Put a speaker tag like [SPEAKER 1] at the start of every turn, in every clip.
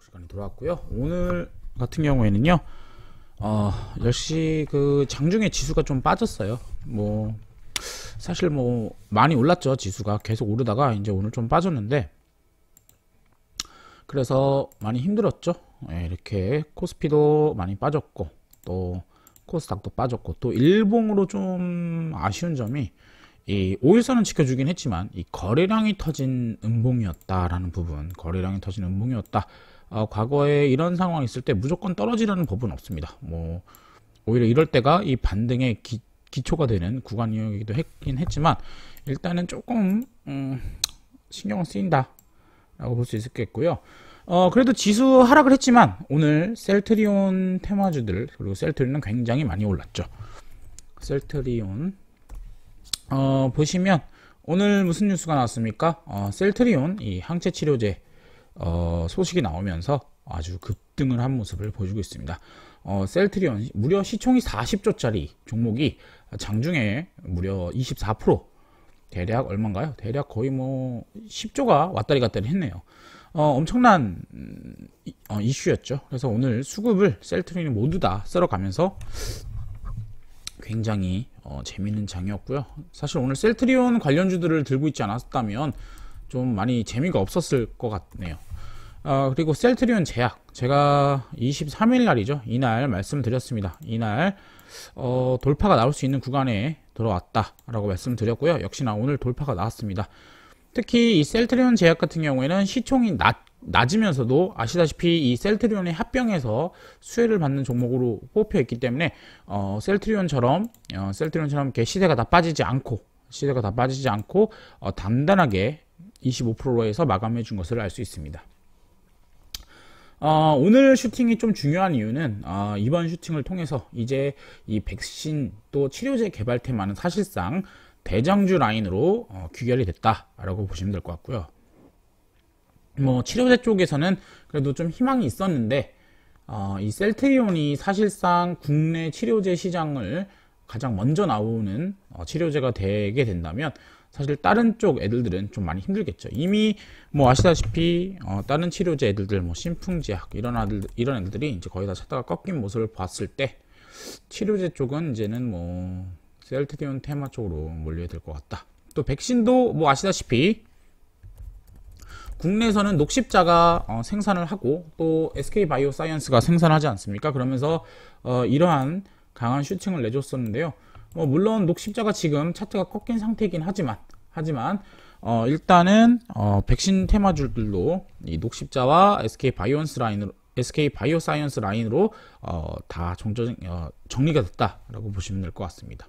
[SPEAKER 1] 방송 시간이 돌아왔고요. 오늘 같은 경우에는요. 어, 역시 그 장중에 지수가 좀 빠졌어요. 뭐 사실 뭐 많이 올랐죠. 지수가 계속 오르다가 이제 오늘 좀 빠졌는데 그래서 많이 힘들었죠. 예, 이렇게 코스피도 많이 빠졌고 또 코스닥도 빠졌고 또 일봉으로 좀 아쉬운 점이 이 5일선은 지켜주긴 했지만 이 거래량이 터진 음봉이었다라는 부분 거래량이 터진 음봉이었다 어, 과거에 이런 상황이 있을 때 무조건 떨어지라는 법은 없습니다. 뭐 오히려 이럴 때가 이 반등의 기, 초가 되는 구간 이기도 했긴 했지만 일단은 조금 음, 신경 을 쓰인다라고 볼 수 있겠고요. 어 그래도 지수 하락을 했지만 오늘 셀트리온 테마주들 그리고 셀트리온은 굉장히 많이 올랐죠. 셀트리온 어 보시면 오늘 무슨 뉴스가 나왔습니까? 어, 셀트리온 이 항체 치료제 어, 소식이 나오면서 아주 급등을 한 모습을 보여주고 있습니다. 어, 셀트리온 무려 시총이 40조짜리 종목이 장중에 무려 24% 대략 얼마인가요? 대략 거의 뭐 10조가 왔다리 갔다리 했네요. 어, 엄청난 어, 이슈였죠. 그래서 오늘 수급을 셀트리온이 모두 다 쓸어가면서 굉장히 어, 재미있는 장이었고요. 사실 오늘 셀트리온 관련주들을 들고 있지 않았다면 좀 많이 재미가 없었을 것 같네요. 아, 그리고 셀트리온 제약 제가 23일 날이죠 이날 말씀드렸습니다 이날 어, 돌파가 나올 수 있는 구간에 들어왔다 라고 말씀드렸고요 역시나 오늘 돌파가 나왔습니다 특히 이 셀트리온 제약 같은 경우에는 시총이 낮, 낮으면서도 아시다시피 이 셀트리온의 합병에서 수혜를 받는 종목으로 뽑혀 있기 때문에 어, 셀트리온처럼 어, 셀트리온처럼 이렇게 시세가 다 빠지지 않고 시세가 다 빠지지 않고 어, 단단하게 25%에서 마감해 준 것을 알 수 있습니다. 어, 오늘 슈팅이 좀 중요한 이유는 아, 이번 슈팅을 통해서 이제 이 백신 또 치료제 개발 테만은 사실상 대장주 라인으로 어, 귀결이 됐다라고 보시면 될 것 같고요. 뭐 치료제 쪽에서는 그래도 좀 희망이 있었는데 어, 이 셀트리온이 사실상 국내 치료제 시장을 가장 먼저 나오는 어, 치료제가 되게 된다면 사실 다른 쪽 애들들은 좀 많이 힘들겠죠. 이미 뭐 아시다시피 어, 다른 치료제 애들들 뭐 신풍제약 이런 아들 이런 애들이 이제 거의 다 찾다가 꺾인 모습을 봤을 때 치료제 쪽은 이제는 뭐셀트디온 테마 쪽으로 몰려야 될 것 같다. 또 백신도 뭐 아시다시피 국내에서는 녹십자가 어, 생산을 하고 또 SK바이오사이언스가 생산하지 않습니까? 그러면서 어, 이러한 강한 슈팅을 내줬었는데요. 뭐 물론 녹십자가 지금 차트가 꺾인 상태이긴 하지만 하지만 어 일단은 어 백신 테마줄들도 이 녹십자와 SK 바이오스 라인으로 SK 바이오사이언스 라인으로 어다 정정 어 정리가 됐다라고 보시면 될 것 같습니다.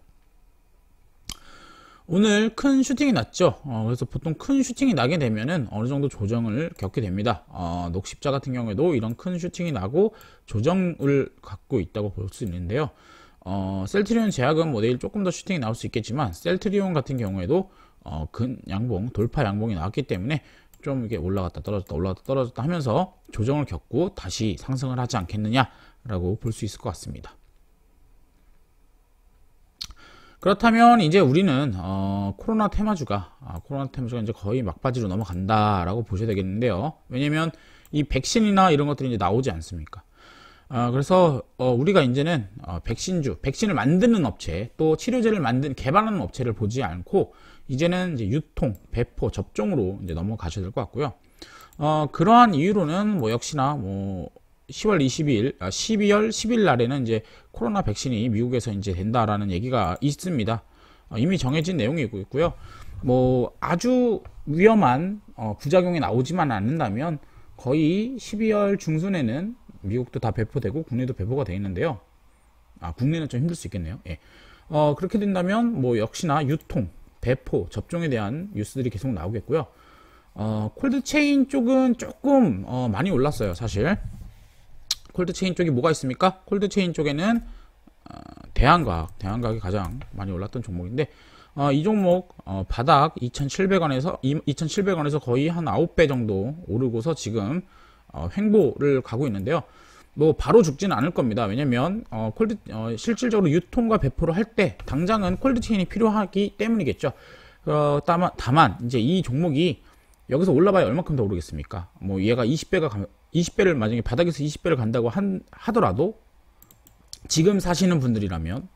[SPEAKER 1] 오늘 큰 슈팅이 났죠. 어, 그래서 보통 큰 슈팅이 나게 되면은 어느 정도 조정을 겪게 됩니다. 어, 녹십자 같은 경우에도 이런 큰 슈팅이 나고 조정을 갖고 있다고 볼 수 있는데요. 어, 셀트리온 제약은 뭐 내일 조금 더 슈팅이 나올 수 있겠지만 셀트리온 같은 경우에도 어, 근 양봉 돌파 양봉이 나왔기 때문에 좀 이게 올라갔다 떨어졌다 올라갔다 떨어졌다 하면서 조정을 겪고 다시 상승을 하지 않겠느냐라고 볼 수 있을 것 같습니다. 그렇다면 이제 우리는 어, 코로나 테마주가 아, 코로나 테마주가 이제 거의 막바지로 넘어간다라고 보셔야 되겠는데요. 왜냐면 이 백신이나 이런 것들이 이제 나오지 않습니까? 어, 그래서 어, 우리가 이제는 어, 백신주, 백신을 만드는 업체, 또 치료제를 만든 개발하는 업체를 보지 않고 이제는 이제 유통, 배포, 접종으로 이제 넘어가셔야 될 것 같고요. 어, 그러한 이유로는 뭐 역시나 뭐 10월 22일, 아, 12월 10일 날에는 이제 코로나 백신이 미국에서 이제 된다라는 얘기가 있습니다. 어, 이미 정해진 내용이 있고요. 뭐 아주 위험한 어, 부작용이 나오지만 않는다면 거의 12월 중순에는 미국도 다 배포되고 국내도 배포가 돼 있는데요. 아 국내는 좀 힘들 수 있겠네요. 예. 어, 그렇게 된다면 뭐 역시나 유통, 배포, 접종에 대한 뉴스들이 계속 나오겠고요. 어, 콜드체인 쪽은 조금 어, 많이 올랐어요, 사실. 콜드체인 쪽이 뭐가 있습니까? 콜드체인 쪽에는 어, 대한과학, 대한과학이 가장 많이 올랐던 종목인데 어, 이 종목 어, 바닥 2,700원에서 2,700원에서 거의 한 9배 정도 오르고서 지금 어, 횡보를 가고 있는데요. 뭐 바로 죽지는 않을 겁니다. 왜냐면 어, 콜드 어, 실질적으로 유통과 배포를 할 때 당장은 콜드체인이 필요하기 때문이겠죠. 어, 다만, 다만 이제 이 종목이 여기서 올라봐야 얼마큼 더 오르겠습니까? 뭐 얘가 20배가 가, 20배를 만약에 바닥에서 20배를 간다고 한, 하더라도 지금 사시는 분들이라면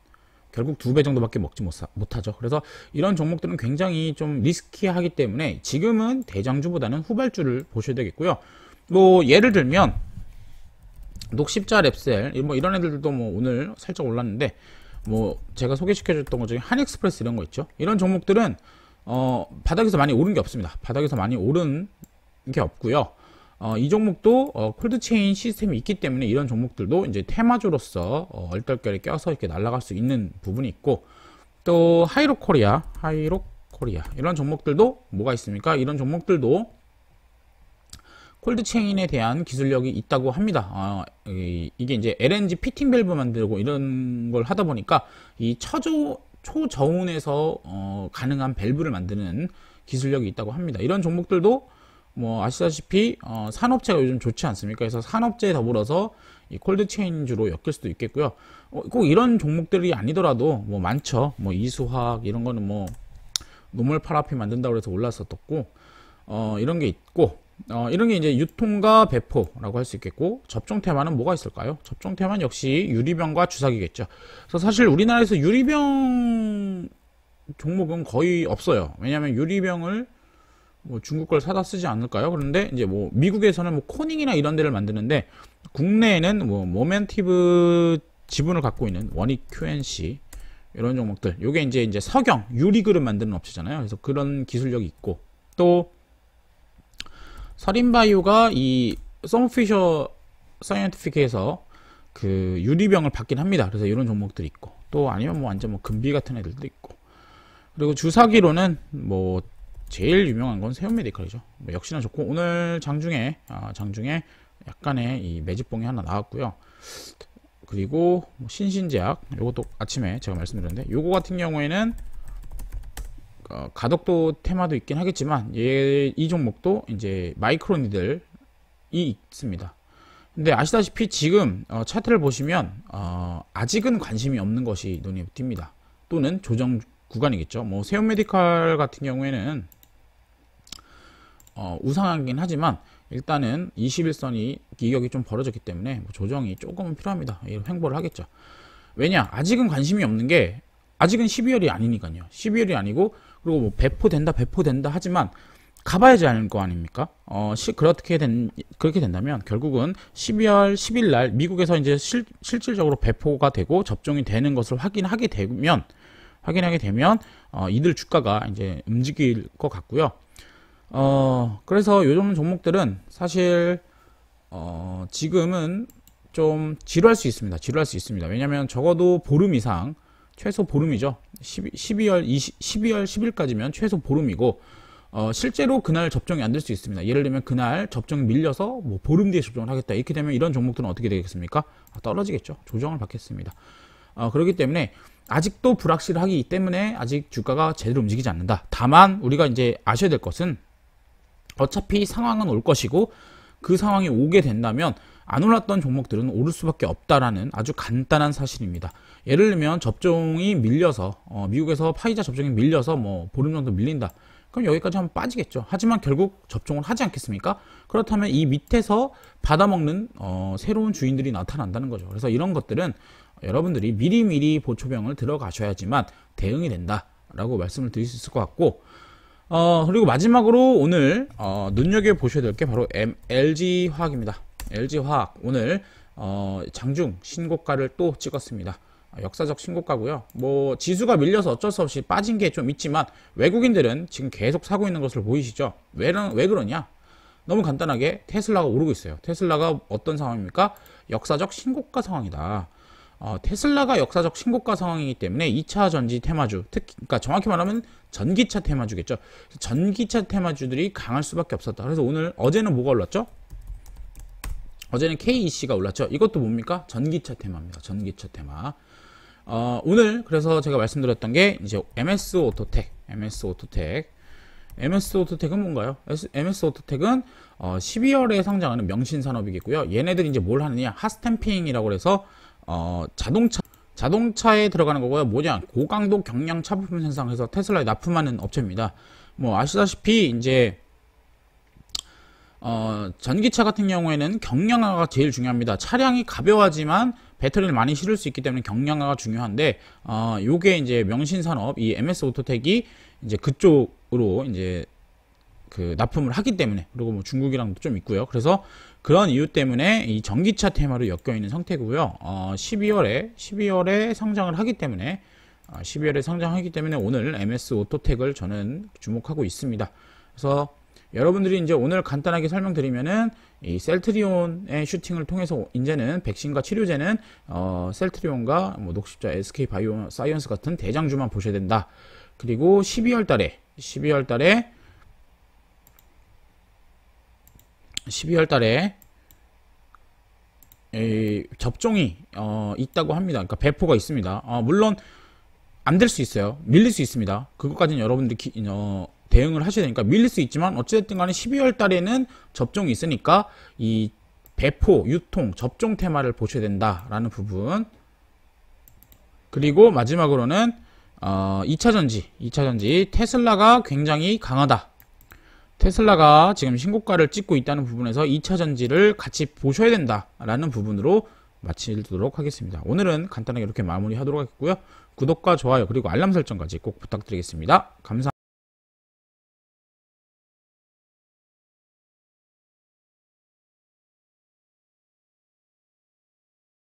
[SPEAKER 1] 결국 두 배 정도밖에 먹지 못, 못하죠. 그래서 이런 종목들은 굉장히 좀 리스키하기 때문에 지금은 대장주보다는 후발주를 보셔야 되겠고요. 뭐 예를 들면 녹십자 랩셀 뭐 이런 애들도 뭐 오늘 살짝 올랐는데 뭐 제가 소개시켜줬던 것 중에 한익스프레스 이런 거 있죠 이런 종목들은 어 바닥에서 많이 오른 게 없습니다 바닥에서 많이 오른 게 없고요 어, 이 종목도 어, 콜드체인 시스템이 있기 때문에 이런 종목들도 이제 테마주로서 어, 얼떨결에 껴서 이렇게 날아갈 수 있는 부분이 있고 또 하이로코리아, 하이로코리아 이런 종목들도 뭐가 있습니까? 이런 종목들도 콜드체인에 대한 기술력이 있다고 합니다. 어, 이게 이제 LNG 피팅 밸브 만들고 이런 걸 하다 보니까 이 처조, 초저온에서 어, 가능한 밸브를 만드는 기술력이 있다고 합니다. 이런 종목들도 뭐 아시다시피 어, 산업체가 요즘 좋지 않습니까? 그래서 산업체에 더불어서 이 콜드체인주로 엮일 수도 있겠고요. 어, 꼭 이런 종목들이 아니더라도 뭐 많죠. 뭐 이수화학 이런 거는 뭐 노멀 파라핀 만든다고 해서 올랐었고 어, 이런 게 있고 어, 이런 게 이제 유통과 배포라고 할 수 있겠고 접종 테마는 뭐가 있을까요? 접종 테마는 역시 유리병과 주사기겠죠. 그래서 사실 우리나라에서 유리병 종목은 거의 없어요. 왜냐하면 유리병을 뭐 중국 걸 사다 쓰지 않을까요? 그런데 이제 뭐 미국에서는 뭐 코닝이나 이런 데를 만드는데 국내에는 뭐 모멘티브 지분을 갖고 있는 원익 QNC 이런 종목들 요게 이제 이제 석영 유리그릇 만드는 업체잖아요. 그래서 그런 기술력이 있고 또 살인바이오가이 서머피셔 사이언티픽에서 그 유리병을 받긴 합니다. 그래서 이런 종목들이 있고 또 아니면 뭐 완전 뭐 금비 같은 애들도 있고 그리고 주사기로는 뭐 제일 유명한 건 세운메디컬이죠. 뭐 역시나 좋고 오늘 장중에 아, 장중에 약간의 이 매집봉이 하나 나왔고요. 그리고 뭐 신신제약 요것도 아침에 제가 말씀드렸는데 요거 같은 경우에는 어, 가덕도 테마도 있긴 하겠지만 얘, 예, 이 종목도 이제 마이크로 니들이 있습니다. 근데 아시다시피 지금 어, 차트를 보시면 어, 아직은 관심이 없는 것이 눈에 띕니다. 또는 조정 구간이겠죠. 뭐 세운 메디칼 같은 경우에는 어, 우상하긴 하지만 일단은 21선이 기격이 좀 벌어졌기 때문에 뭐 조정이 조금은 필요합니다. 예, 횡보를 하겠죠. 왜냐 아직은 관심이 없는 게 아직은 12월이 아니니까요. 12월이 아니고 그리고 뭐 배포된다 배포된다 하지만 가봐야지 알거 아닙니까? 어, 시, 그렇게 된, 그렇게 된다면 결국은 12월 10일 날 미국에서 이제 실, 실질적으로 배포가 되고 접종이 되는 것을 확인하게 되면, 확인하게 되면, 어, 이들 주가가 이제 움직일 것 같고요. 어, 그래서 요즘 종목들은 사실, 어, 지금은 좀 지루할 수 있습니다. 지루할 수 있습니다. 왜냐면 적어도 보름 이상, 최소 보름이죠. 12, 12월 20, 12월 10일까지면 최소 보름이고 어, 실제로 그날 접종이 안 될 수 있습니다. 예를 들면 그날 접종 밀려서 뭐 보름 뒤에 접종을 하겠다. 이렇게 되면 이런 종목들은 어떻게 되겠습니까? 아, 떨어지겠죠. 조정을 받겠습니다. 어, 그렇기 때문에 아직도 불확실하기 때문에 아직 주가가 제대로 움직이지 않는다. 다만 우리가 이제 아셔야 될 것은 어차피 상황은 올 것이고 그 상황이 오게 된다면 안 올랐던 종목들은 오를 수밖에 없다라는 아주 간단한 사실입니다. 예를 들면 접종이 밀려서 어, 미국에서 파이자 접종이 밀려서 뭐 보름 정도 밀린다. 그럼 여기까지 한번 빠지겠죠. 하지만 결국 접종을 하지 않겠습니까? 그렇다면 이 밑에서 받아먹는 어, 새로운 주인들이 나타난다는 거죠. 그래서 이런 것들은 여러분들이 미리미리 보초병을 들어가셔야지만 대응이 된다라고 말씀을 드릴 수 있을 것 같고 어, 그리고 마지막으로 오늘 어, 눈여겨보셔야 될 게 바로 M, LG화학입니다. LG화학 오늘 어, 장중 신고가를 또 찍었습니다. 아, 역사적 신고가고요. 뭐 지수가 밀려서 어쩔 수 없이 빠진 게 좀 있지만 외국인들은 지금 계속 사고 있는 것을 보이시죠? 왜, 왜 그러냐? 너무 간단하게 테슬라가 오르고 있어요. 테슬라가 어떤 상황입니까? 역사적 신고가 상황이다. 어, 테슬라가 역사적 신고가 상황이기 때문에 2차 전지 테마주, 특히 그러니까 정확히 말하면 전기차 테마주겠죠. 전기차 테마주들이 강할 수밖에 없었다. 그래서 오늘 어제는 뭐가 올랐죠? 어제는 KEC가 올랐죠. 이것도 뭡니까? 전기차 테마입니다. 전기차 테마. 어, 오늘 그래서 제가 말씀드렸던 게 이제 MS 오토텍, MS 오토텍, MS 오토텍은 뭔가요? MS 오토텍은 어, 12월에 상장하는 명신 산업이겠고요. 얘네들이 이제 뭘 하느냐? 하스템핑이라고 해서 어, 자동차 자동차에 들어가는 거고요. 뭐냐? 고강도 경량 차부품 생산해서 테슬라에 납품하는 업체입니다. 뭐 아시다시피 이제 어, 전기차 같은 경우에는 경량화가 제일 중요합니다. 차량이 가벼워지만 배터리를 많이 실을 수 있기 때문에 경량화가 중요한데 어, 요게 이제 명신산업 이 MS 오토텍이 이제 그쪽으로 이제 그 납품을 하기 때문에 그리고 뭐 중국이랑도 좀 있고요. 그래서 그런 이유 때문에 이 전기차 테마로 엮여 있는 상태고요. 어, 12월에 12월에 상장을 하기 때문에 12월에 어, 상장하기 때문에 오늘 MS 오토텍을 저는 주목하고 있습니다. 그래서 여러분들이 이제 오늘 간단하게 설명드리면은 이 셀트리온의 슈팅을 통해서 이제는 백신과 치료제는 어 셀트리온과 뭐 녹십자 SK 바이오 사이언스 같은 대장주만 보셔야 된다. 그리고 12월 달에 12월 달에 12월 달에 이 접종이 어 있다고 합니다. 그러니까 배포가 있습니다. 어 물론 안 될 수 있어요. 밀릴 수 있습니다. 그것까지는 여러분들이 기, 어, 대응을 하셔야 되니까 밀릴 수 있지만 어찌됐든 간에 12월 달에는 접종이 있으니까 이 배포, 유통, 접종 테마를 보셔야 된다라는 부분 그리고 마지막으로는 어, 2차전지, 2차전지 테슬라가 굉장히 강하다 테슬라가 지금 신고가를 찍고 있다는 부분에서 2차전지를 같이 보셔야 된다라는 부분으로 마치도록 하겠습니다. 오늘은 간단하게 이렇게 마무리하도록 하겠고요. 구독과 좋아요 그리고 알람 설정까지 꼭 부탁드리겠습니다. 감사합니다.